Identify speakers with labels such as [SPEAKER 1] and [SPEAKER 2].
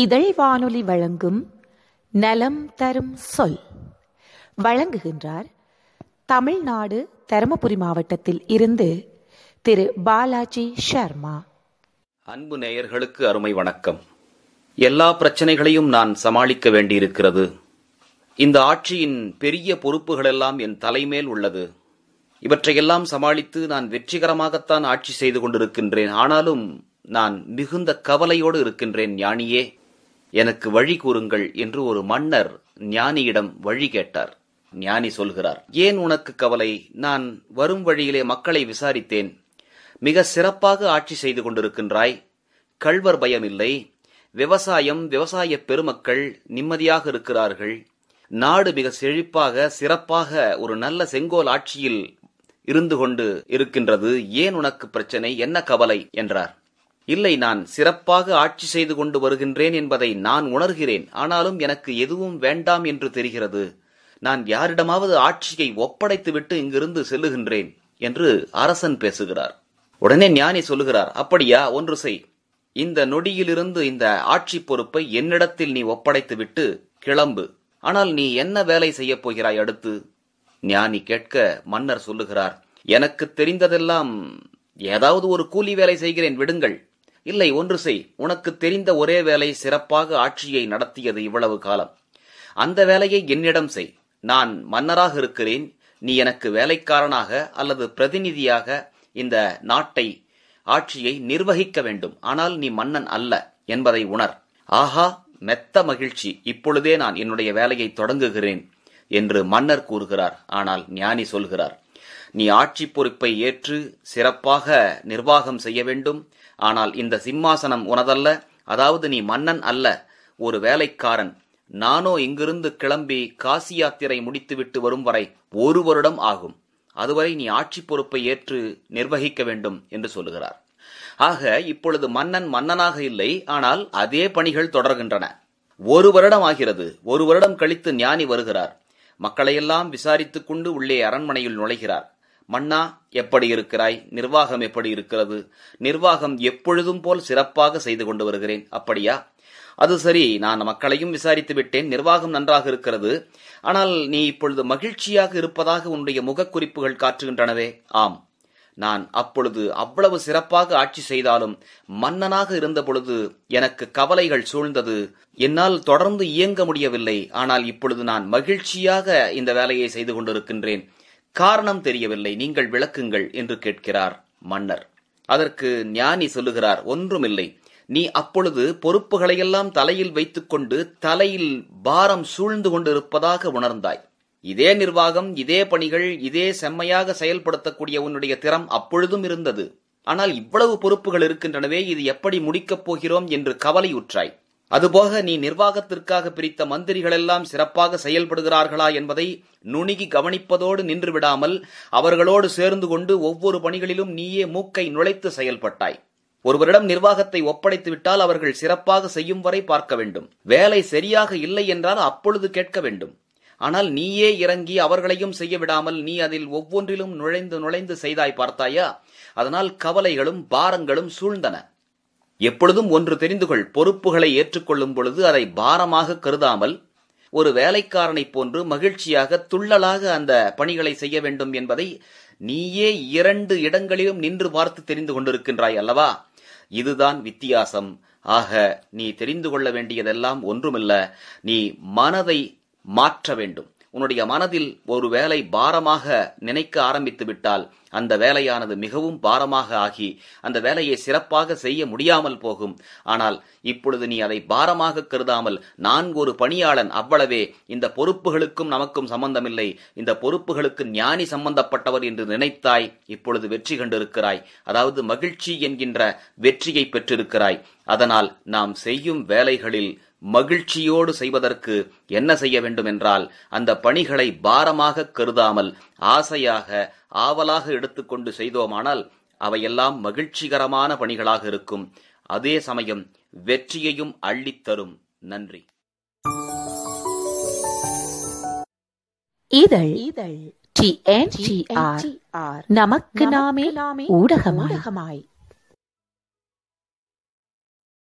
[SPEAKER 1] இதழ் வானொலி வழங்கும் நலம் தரும் சொல் வழங்குகின்றார் தமிழ்நாடு தருமபுரி மாவட்டத்தில் இருந்து திரு பாலாஜி சர்மா அன்பு நேயர்களுக்கு அருமை வணக்கம் எல்லா பிரச்சனைகளையும் நான் சமாளிக்க வேண்டியிருக்கிறது இந்த ஆட்சியின் பெரிய பொறுப்புகளெல்லாம் என் தலைமேல் உள்ளது இவற்றையெல்லாம் சமாளித்து நான் வெற்றிகரமாகத்தான் ஆட்சி செய்து கொண்டிருக்கின்றேன் ஆனாலும் நான் மிகுந்த கவலையோடு இருக்கின்றேன் ஞானியே எனக்கு வழி கூறுங்கள் என்று ஒரு மன்னர் ஞானியிடம் வழி கேட்டார் ஞானி சொல்கிறார் ஏன் உனக்கு கவலை நான் வரும் வழியிலே மக்களை விசாரித்தேன் மிக சிறப்பாக ஆட்சி செய்து கொண்டிருக்கின்றாய் கள்வர் பயமில்லை விவசாயம் விவசாய பெருமக்கள் நிம்மதியாக இருக்கிறார்கள் நாடு மிக செழிப்பாக சிறப்பாக ஒரு நல்ல செங்கோல் ஆட்சியில் இருந்து கொண்டு இருக்கின்றது ஏன் உனக்கு பிரச்சனை என்ன கவலை என்றார் இல்லை நான் சிறப்பாக ஆட்சி செய்து கொண்டு வருகின்றேன் என்பதை நான் உணர்கிறேன் ஆனாலும் எனக்கு எதுவும் வேண்டாம் என்று தெரிகிறது நான் யாரிடமாவது ஆட்சியை ஒப்படைத்துவிட்டு இங்கிருந்து செல்லுகின்றேன் என்று அரசன் பேசுகிறார் உடனே ஞானி சொல்லுகிறார் அப்படியா ஒன்று செய் இந்த நொடியிலிருந்து இந்த ஆட்சி பொறுப்பை என்னிடத்தில் நீ ஒப்படைத்துவிட்டு கிளம்பு ஆனால் நீ என்ன வேலை செய்யப் போகிறாய் அடுத்து ஞானி கேட்க மன்னர் சொல்லுகிறார் எனக்கு தெரிந்ததெல்லாம் ஏதாவது ஒரு கூலி வேலை செய்கிறேன் விடுங்கள் இல்லை ஒன்று செய் உனக்கு தெரிந்த ஒரே வேலை சிறப்பாக ஆட்சியை நடத்தியது இவ்வளவு காலம் அந்த வேலையை என்னிடம் செய் நான் மன்னராக இருக்கிறேன் நீ எனக்கு வேலைக்காரனாக அல்லது பிரதிநிதியாக இந்த நாட்டை ஆட்சியை நிர்வகிக்க வேண்டும் ஆனால் நீ மன்னன் அல்ல என்பதை உணர் ஆஹா மெத்த மகிழ்ச்சி இப்பொழுதே நான் என்னுடைய வேலையை தொடங்குகிறேன் என்று மன்னர் கூறுகிறார் ஆனால் ஞானி சொல்கிறார் நீ ஆட்சி பொறுப்பை ஏற்று சிறப்பாக நிர்வாகம் செய்ய வேண்டும் ஆனால் இந்த சிம்மாசனம் உனதல்ல அதாவது நீ மன்னன் அல்ல ஒரு வேலைக்காரன் நானோ இங்கிருந்து கிளம்பி காசி யாத்திரை முடித்துவிட்டு வரும் வரை ஒரு வருடம் ஆகும் அதுவரை நீ ஆட்சி பொறுப்பை ஏற்று நிர்வகிக்க வேண்டும் என்று சொல்லுகிறார் ஆக இப்பொழுது மன்னன் மன்னனாக இல்லை ஆனால் அதே பணிகள் தொடர்கின்றன ஒரு வருடம் ஆகிறது ஒரு வருடம் கழித்து ஞானி வருகிறார் மக்களையெல்லாம் விசாரித்துக் கொண்டு உள்ளே அரண்மனையில் நுழைகிறார் மன்னா எப்படி இருக்கிறாய் நிர்வாகம் எப்படி இருக்கிறது நிர்வாகம் எப்பொழுதும் போல் சிறப்பாக செய்து கொண்டு வருகிறேன் அப்படியா அது சரி நான் மக்களையும் விசாரித்து விட்டேன் நிர்வாகம் நன்றாக இருக்கிறது ஆனால் நீ இப்பொழுது மகிழ்ச்சியாக இருப்பதாக உன்னுடைய முகக்குறிப்புகள் காட்டுகின்றனவே ஆம் நான் அப்பொழுது அவ்வளவு சிறப்பாக ஆட்சி செய்தாலும் மன்னனாக இருந்தபொழுது எனக்கு கவலைகள் சூழ்ந்தது என்னால் தொடர்ந்து இயங்க முடியவில்லை ஆனால் இப்பொழுது நான் மகிழ்ச்சியாக இந்த வேலையை செய்து கொண்டிருக்கின்றேன் காரணம் தெரியவில்லை நீங்கள் விளக்குங்கள் என்று கேட்கிறார் மன்னர் அதற்கு ஞானி சொல்லுகிறார் ஒன்றுமில்லை நீ அப்பொழுது பொறுப்புகளையெல்லாம் தலையில் வைத்துக்கொண்டு தலையில் பாரம் சூழ்ந்து கொண்டிருப்பதாக உணர்ந்தாய் இதே நிர்வாகம் இதே பணிகள் இதே செம்மையாக செயல்படுத்தக்கூடிய உன்னுடைய திறம் அப்பொழுதும் இருந்தது ஆனால் இவ்வளவு பொறுப்புகள் இருக்கின்றனவே இது எப்படி முடிக்கப் போகிறோம் என்று கவலையுற்றாய் அதுபோக நீ நிர்வாகத்திற்காக பிரித்த மந்திரிகளெல்லாம் சிறப்பாக செயல்படுகிறார்களா என்பதை நுணுகி கவனிப்பதோடு நின்று விடாமல் அவர்களோடு சேர்ந்து கொண்டு ஒவ்வொரு பணிகளிலும் நீயே மூக்கை நுழைத்து செயல்பட்டாய் ஒருவரிடம் நிர்வாகத்தை ஒப்படைத்து விட்டால் அவர்கள் சிறப்பாக செய்யும் வரை பார்க்க வேண்டும் வேலை சரியாக இல்லை என்றால் அப்பொழுது கேட்க வேண்டும் ஆனால் நீயே இறங்கி அவர்களையும் செய்ய விடாமல் நீ அதில் ஒவ்வொன்றிலும் நுழைந்து நுழைந்து செய்தாய் பார்த்தாயா அதனால் கவலைகளும் பாரங்களும் சூழ்ந்தன எப்பொழுதும் ஒன்று தெரிந்து கொள் பொறுப்புகளை ஏற்றுக்கொள்ளும் பொழுது அதை பாரமாக கருதாமல் ஒரு வேலைக்காரனைப் போன்று மகிழ்ச்சியாக துள்ளலாக அந்த பணிகளை செய்ய வேண்டும் என்பதை நீயே இரண்டு இடங்களிலும் நின்று பார்த்து தெரிந்து கொண்டிருக்கின்றாய் அல்லவா இதுதான் வித்தியாசம் ஆக நீ தெரிந்து கொள்ள வேண்டியதெல்லாம் ஒன்றுமில்ல நீ மனதை மாற்ற வேண்டும் உன்னுடைய மனதில் ஒரு வேலை பாரமாக நினைக்க ஆரம்பித்து விட்டால் அந்த வேலையானது மிகவும் பாரமாக ஆகி அந்த வேலையை சிறப்பாக செய்ய முடியாமல் போகும் ஆனால் இப்பொழுது நீ அதை பாரமாக கருதாமல் நான் ஒரு பணியாளன் அவ்வளவே இந்த பொறுப்புகளுக்கும் நமக்கும் சம்பந்தமில்லை இந்த பொறுப்புகளுக்கு ஞானி சம்பந்தப்பட்டவர் என்று நினைத்தாய் இப்பொழுது வெற்றி கண்டிருக்கிறாய் அதாவது மகிழ்ச்சி என்கின்ற வெற்றியை பெற்றிருக்கிறாய் அதனால் நாம் செய்யும் வேலைகளில் மகிழ்ச்சியோடு செய்வதற்கு என்ன செய்ய வேண்டும் என்றால் அந்த பணிகளை பாரமாக கருதாமல் ஆசையாக ஆவலாக எடுத்துக்கொண்டு செய்தோமானால் அவையெல்லாம் மகிழ்ச்சிகரமான பணிகளாக இருக்கும் அதே சமயம் வெற்றியையும் அள்ளித்தரும் நன்றி இதழ் இதழ் நமக்கு நாமே ஊடகமாய்